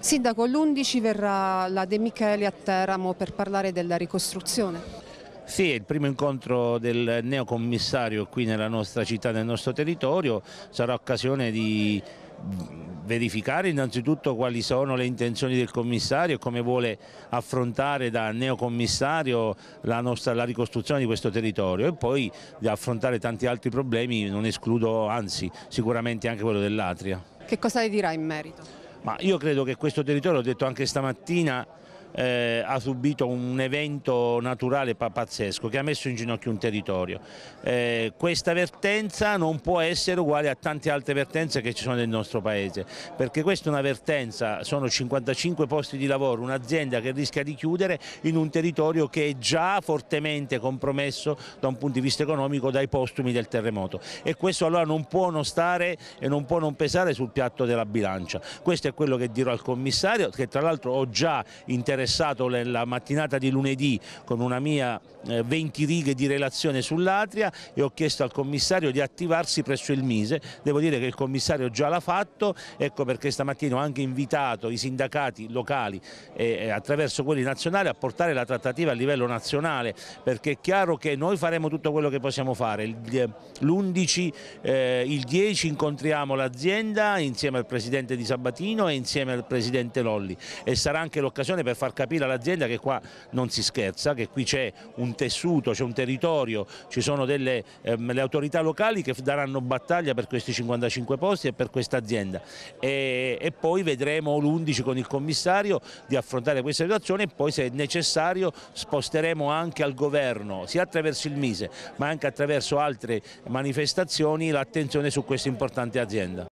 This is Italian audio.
Sindaco, l'11 verrà la De Micheli a Teramo per parlare della ricostruzione. Sì, è il primo incontro del neocommissario qui nella nostra città, nel nostro territorio, sarà occasione di verificare innanzitutto quali sono le intenzioni del commissario e come vuole affrontare da neocommissario la, nostra, la ricostruzione di questo territorio e poi di affrontare tanti altri problemi, non escludo anzi sicuramente anche quello dell'Atria. Che cosa le dirà in merito? ma io credo che questo territorio, l'ho detto anche stamattina, eh, ha subito un evento naturale pazzesco che ha messo in ginocchio un territorio. Eh, questa vertenza non può essere uguale a tante altre vertenze che ci sono nel nostro paese, perché questa è una vertenza, sono 55 posti di lavoro, un'azienda che rischia di chiudere in un territorio che è già fortemente compromesso da un punto di vista economico dai postumi del terremoto e questo allora non può non stare e non può non pesare sul piatto della bilancia. Questo è quello che dirò al commissario che tra l'altro ho già interessato interessato la mattinata di lunedì con una mia 20 eh, righe di relazione sull'Atria e ho chiesto al commissario di attivarsi presso il Mise, devo dire che il commissario già l'ha fatto, ecco perché stamattina ho anche invitato i sindacati locali e attraverso quelli nazionali a portare la trattativa a livello nazionale perché è chiaro che noi faremo tutto quello che possiamo fare, l'11, il 10 eh, incontriamo l'azienda insieme al presidente di Sabatino e insieme al presidente Lolli e sarà anche l'occasione per fare far capire all'azienda che qua non si scherza, che qui c'è un tessuto, c'è un territorio, ci sono delle ehm, le autorità locali che daranno battaglia per questi 55 posti e per questa azienda e, e poi vedremo l'11 con il commissario di affrontare questa situazione e poi se è necessario sposteremo anche al governo, sia attraverso il Mise ma anche attraverso altre manifestazioni l'attenzione su questa importante azienda.